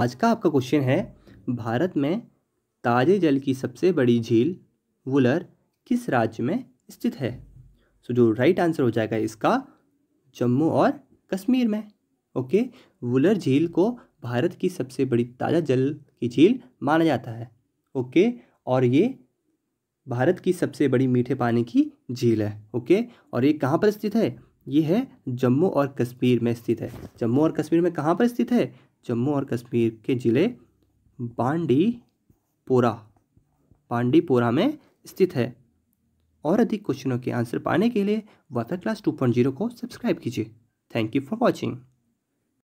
आज का आपका क्वेश्चन है भारत में ताजे जल की सबसे बड़ी झील वुलर किस राज्य में स्थित है सो जो राइट आंसर हो जाएगा इसका जम्मू और कश्मीर में ओके वुलर झील को भारत की सबसे बड़ी ताज़ा जल की झील माना जाता है ओके और ये भारत की सबसे बड़ी मीठे पानी की झील है ओके और ये कहाँ पर स्थित है ये है जम्मू और कश्मीर में स्थित है जम्मू और कश्मीर में कहाँ पर स्थित है जम्मू और कश्मीर के ज़िले बांडीपोरा बांडीपोरा में स्थित है और अधिक क्वेश्चनों के आंसर पाने के लिए water class two point zero को सब्सक्राइब कीजिए थैंक यू फॉर वॉचिंग